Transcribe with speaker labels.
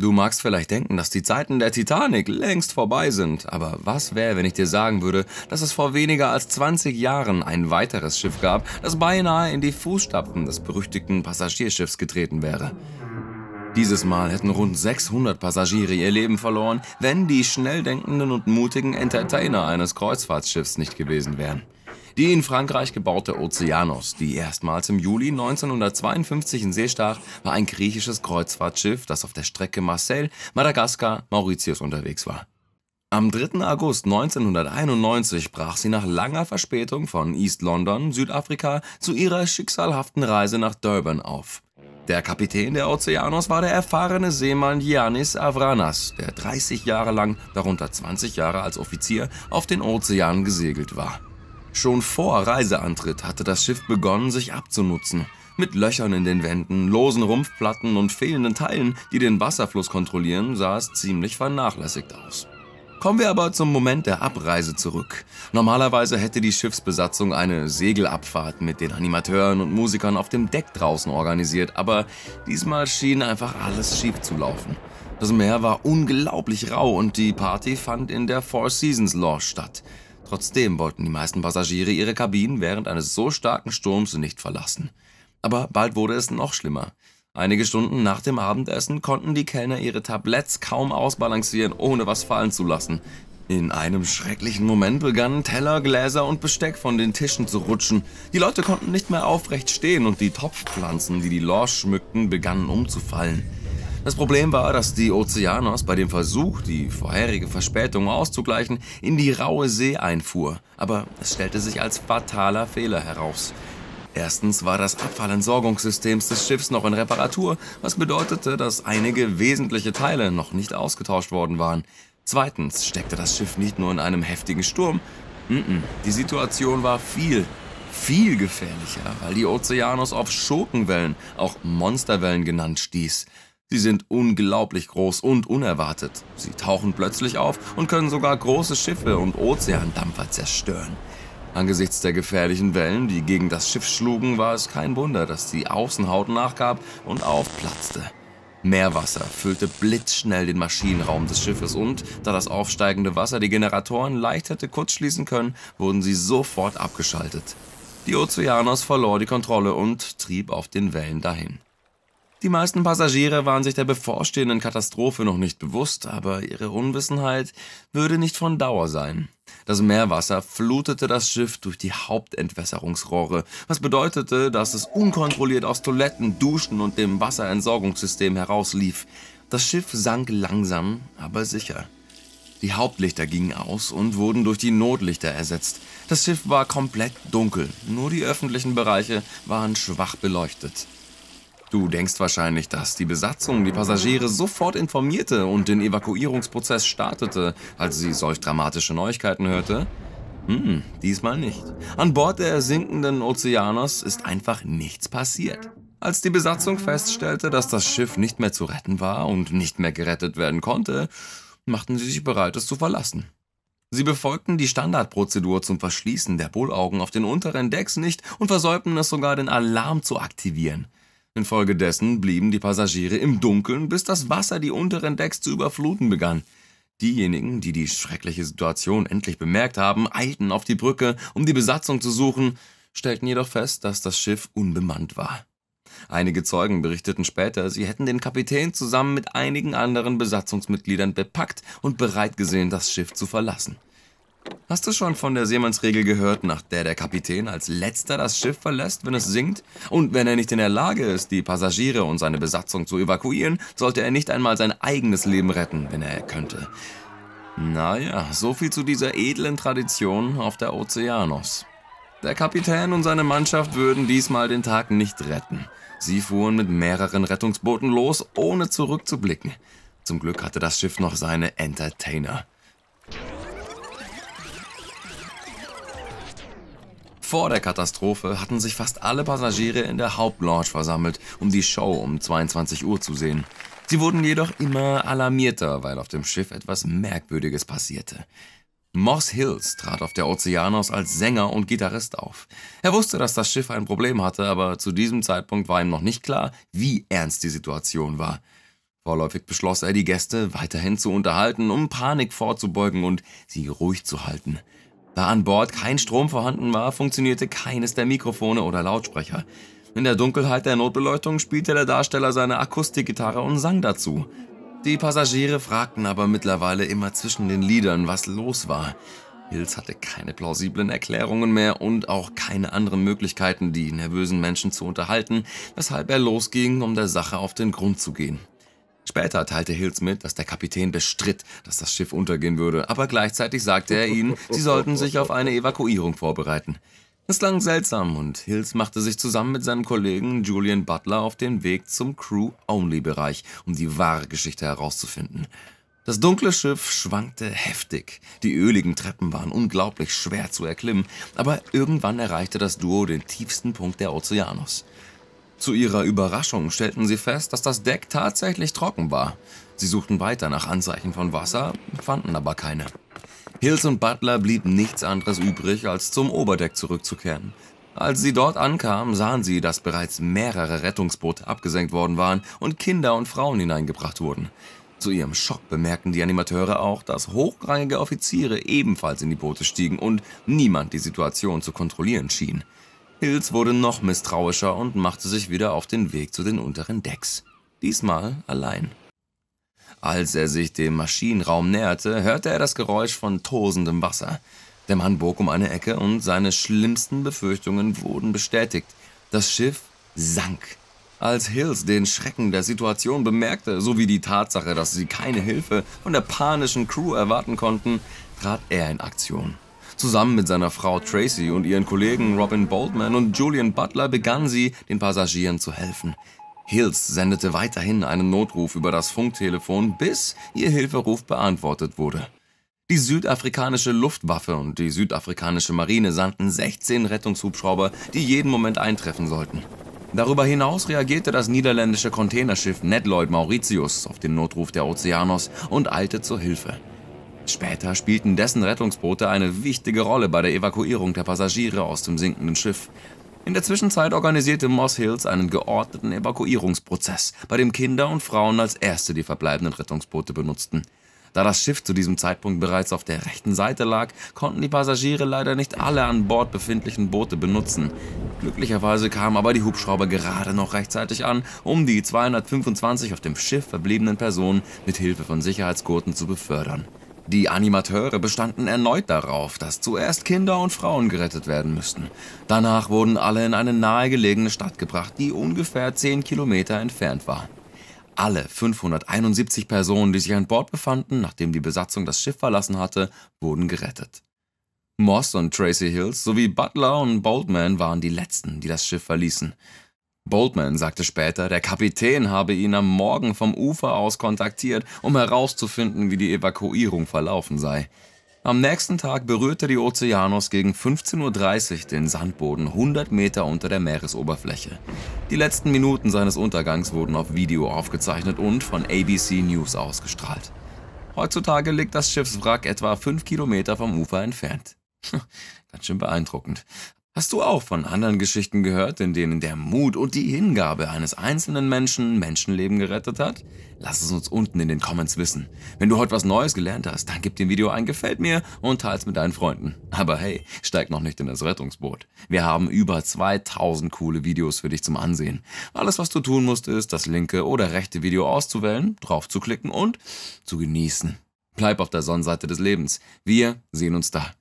Speaker 1: Du magst vielleicht denken, dass die Zeiten der Titanic längst vorbei sind, aber was wäre, wenn ich dir sagen würde, dass es vor weniger als 20 Jahren ein weiteres Schiff gab, das beinahe in die Fußstapfen des berüchtigten Passagierschiffs getreten wäre? Dieses Mal hätten rund 600 Passagiere ihr Leben verloren, wenn die schnell denkenden und mutigen Entertainer eines Kreuzfahrtschiffs nicht gewesen wären. Die in Frankreich gebaute Oceanos, die erstmals im Juli 1952 in See stach, war ein griechisches Kreuzfahrtschiff, das auf der Strecke Marseille, Madagaskar, Mauritius unterwegs war. Am 3. August 1991 brach sie nach langer Verspätung von East London, Südafrika, zu ihrer schicksalhaften Reise nach Durban auf. Der Kapitän der Oceanos war der erfahrene Seemann Yanis Avranas, der 30 Jahre lang, darunter 20 Jahre als Offizier, auf den Ozeanen gesegelt war. Schon vor Reiseantritt hatte das Schiff begonnen, sich abzunutzen. Mit Löchern in den Wänden, losen Rumpfplatten und fehlenden Teilen, die den Wasserfluss kontrollieren, sah es ziemlich vernachlässigt aus. Kommen wir aber zum Moment der Abreise zurück. Normalerweise hätte die Schiffsbesatzung eine Segelabfahrt mit den Animateuren und Musikern auf dem Deck draußen organisiert, aber diesmal schien einfach alles schief zu laufen. Das Meer war unglaublich rau und die Party fand in der Four Seasons Lodge statt. Trotzdem wollten die meisten Passagiere ihre Kabinen während eines so starken Sturms nicht verlassen. Aber bald wurde es noch schlimmer. Einige Stunden nach dem Abendessen konnten die Kellner ihre Tabletts kaum ausbalancieren, ohne was fallen zu lassen. In einem schrecklichen Moment begannen Teller, Gläser und Besteck von den Tischen zu rutschen. Die Leute konnten nicht mehr aufrecht stehen und die Topfpflanzen, die die Lounge schmückten, begannen umzufallen. Das Problem war, dass die Ozeanos bei dem Versuch, die vorherige Verspätung auszugleichen, in die raue See einfuhr. Aber es stellte sich als fataler Fehler heraus. Erstens war das Abfallentsorgungssystem des Schiffs noch in Reparatur, was bedeutete, dass einige wesentliche Teile noch nicht ausgetauscht worden waren. Zweitens steckte das Schiff nicht nur in einem heftigen Sturm. Die Situation war viel, viel gefährlicher, weil die Ozeanos auf Schurkenwellen, auch Monsterwellen genannt, stieß. Sie sind unglaublich groß und unerwartet. Sie tauchen plötzlich auf und können sogar große Schiffe und Ozeandampfer zerstören. Angesichts der gefährlichen Wellen, die gegen das Schiff schlugen, war es kein Wunder, dass die Außenhaut nachgab und aufplatzte. Meerwasser füllte blitzschnell den Maschinenraum des Schiffes und, da das aufsteigende Wasser die Generatoren leicht hätte kurzschließen können, wurden sie sofort abgeschaltet. Die Ozeanos verlor die Kontrolle und trieb auf den Wellen dahin. Die meisten Passagiere waren sich der bevorstehenden Katastrophe noch nicht bewusst, aber ihre Unwissenheit würde nicht von Dauer sein. Das Meerwasser flutete das Schiff durch die Hauptentwässerungsrohre, was bedeutete, dass es unkontrolliert aus Toiletten, Duschen und dem Wasserentsorgungssystem herauslief. Das Schiff sank langsam, aber sicher. Die Hauptlichter gingen aus und wurden durch die Notlichter ersetzt. Das Schiff war komplett dunkel, nur die öffentlichen Bereiche waren schwach beleuchtet. Du denkst wahrscheinlich, dass die Besatzung die Passagiere sofort informierte und den Evakuierungsprozess startete, als sie solch dramatische Neuigkeiten hörte. Hm, diesmal nicht. An Bord der sinkenden Ozeanos ist einfach nichts passiert. Als die Besatzung feststellte, dass das Schiff nicht mehr zu retten war und nicht mehr gerettet werden konnte, machten sie sich bereit, es zu verlassen. Sie befolgten die Standardprozedur zum Verschließen der Bullaugen auf den unteren Decks nicht und versäumten es sogar, den Alarm zu aktivieren. Infolgedessen blieben die Passagiere im Dunkeln, bis das Wasser die unteren Decks zu überfluten begann. Diejenigen, die die schreckliche Situation endlich bemerkt haben, eilten auf die Brücke, um die Besatzung zu suchen, stellten jedoch fest, dass das Schiff unbemannt war. Einige Zeugen berichteten später, sie hätten den Kapitän zusammen mit einigen anderen Besatzungsmitgliedern bepackt und bereit gesehen, das Schiff zu verlassen. Hast du schon von der Seemannsregel gehört, nach der der Kapitän als letzter das Schiff verlässt, wenn es sinkt? Und wenn er nicht in der Lage ist, die Passagiere und seine Besatzung zu evakuieren, sollte er nicht einmal sein eigenes Leben retten, wenn er könnte. Naja, so viel zu dieser edlen Tradition auf der Ozeanos. Der Kapitän und seine Mannschaft würden diesmal den Tag nicht retten. Sie fuhren mit mehreren Rettungsbooten los, ohne zurückzublicken. Zum Glück hatte das Schiff noch seine Entertainer. vor der Katastrophe hatten sich fast alle Passagiere in der Hauptlounge versammelt, um die Show um 22 Uhr zu sehen. Sie wurden jedoch immer alarmierter, weil auf dem Schiff etwas Merkwürdiges passierte. Moss Hills trat auf der Ozeanos als Sänger und Gitarrist auf. Er wusste, dass das Schiff ein Problem hatte, aber zu diesem Zeitpunkt war ihm noch nicht klar, wie ernst die Situation war. Vorläufig beschloss er, die Gäste weiterhin zu unterhalten, um Panik vorzubeugen und sie ruhig zu halten. Da an Bord kein Strom vorhanden war, funktionierte keines der Mikrofone oder Lautsprecher. In der Dunkelheit der Notbeleuchtung spielte der Darsteller seine Akustikgitarre und sang dazu. Die Passagiere fragten aber mittlerweile immer zwischen den Liedern, was los war. Hills hatte keine plausiblen Erklärungen mehr und auch keine anderen Möglichkeiten, die nervösen Menschen zu unterhalten, weshalb er losging, um der Sache auf den Grund zu gehen. Später teilte Hills mit, dass der Kapitän bestritt, dass das Schiff untergehen würde, aber gleichzeitig sagte er ihnen, sie sollten sich auf eine Evakuierung vorbereiten. Es klang seltsam und Hills machte sich zusammen mit seinem Kollegen Julian Butler auf den Weg zum Crew-Only-Bereich, um die wahre Geschichte herauszufinden. Das dunkle Schiff schwankte heftig. Die öligen Treppen waren unglaublich schwer zu erklimmen, aber irgendwann erreichte das Duo den tiefsten Punkt der Ozeanos. Zu ihrer Überraschung stellten sie fest, dass das Deck tatsächlich trocken war. Sie suchten weiter nach Anzeichen von Wasser, fanden aber keine. Hills und Butler blieb nichts anderes übrig, als zum Oberdeck zurückzukehren. Als sie dort ankamen, sahen sie, dass bereits mehrere Rettungsboote abgesenkt worden waren und Kinder und Frauen hineingebracht wurden. Zu ihrem Schock bemerkten die Animateure auch, dass hochrangige Offiziere ebenfalls in die Boote stiegen und niemand die Situation zu kontrollieren schien. Hills wurde noch misstrauischer und machte sich wieder auf den Weg zu den unteren Decks. Diesmal allein. Als er sich dem Maschinenraum näherte, hörte er das Geräusch von tosendem Wasser. Der Mann bog um eine Ecke und seine schlimmsten Befürchtungen wurden bestätigt. Das Schiff sank. Als Hills den Schrecken der Situation bemerkte, sowie die Tatsache, dass sie keine Hilfe von der panischen Crew erwarten konnten, trat er in Aktion. Zusammen mit seiner Frau Tracy und ihren Kollegen Robin Boltman und Julian Butler begann sie, den Passagieren zu helfen. Hills sendete weiterhin einen Notruf über das Funktelefon, bis ihr Hilferuf beantwortet wurde. Die südafrikanische Luftwaffe und die südafrikanische Marine sandten 16 Rettungshubschrauber, die jeden Moment eintreffen sollten. Darüber hinaus reagierte das niederländische Containerschiff Nedlloyd Mauritius auf den Notruf der Ozeanos und eilte zur Hilfe. Später spielten dessen Rettungsboote eine wichtige Rolle bei der Evakuierung der Passagiere aus dem sinkenden Schiff. In der Zwischenzeit organisierte Moss Hills einen geordneten Evakuierungsprozess, bei dem Kinder und Frauen als erste die verbleibenden Rettungsboote benutzten. Da das Schiff zu diesem Zeitpunkt bereits auf der rechten Seite lag, konnten die Passagiere leider nicht alle an Bord befindlichen Boote benutzen. Glücklicherweise kamen aber die Hubschrauber gerade noch rechtzeitig an, um die 225 auf dem Schiff verbliebenen Personen mit Hilfe von Sicherheitsgurten zu befördern. Die Animateure bestanden erneut darauf, dass zuerst Kinder und Frauen gerettet werden müssten. Danach wurden alle in eine nahegelegene Stadt gebracht, die ungefähr 10 Kilometer entfernt war. Alle 571 Personen, die sich an Bord befanden, nachdem die Besatzung das Schiff verlassen hatte, wurden gerettet. Moss und Tracy Hills sowie Butler und Boltman waren die letzten, die das Schiff verließen. Boltman sagte später, der Kapitän habe ihn am Morgen vom Ufer aus kontaktiert, um herauszufinden, wie die Evakuierung verlaufen sei. Am nächsten Tag berührte die Ozeanos gegen 15.30 Uhr den Sandboden 100 Meter unter der Meeresoberfläche. Die letzten Minuten seines Untergangs wurden auf Video aufgezeichnet und von ABC News ausgestrahlt. Heutzutage liegt das Schiffswrack etwa 5 Kilometer vom Ufer entfernt. Ganz schön beeindruckend. Hast du auch von anderen Geschichten gehört, in denen der Mut und die Hingabe eines einzelnen Menschen Menschenleben gerettet hat? Lass es uns unten in den Comments wissen. Wenn du heute was Neues gelernt hast, dann gib dem Video ein Gefällt mir und teils mit deinen Freunden. Aber hey, steig noch nicht in das Rettungsboot. Wir haben über 2000 coole Videos für dich zum Ansehen. Alles, was du tun musst, ist, das linke oder rechte Video auszuwählen, drauf zu klicken und zu genießen. Bleib auf der Sonnenseite des Lebens. Wir sehen uns da.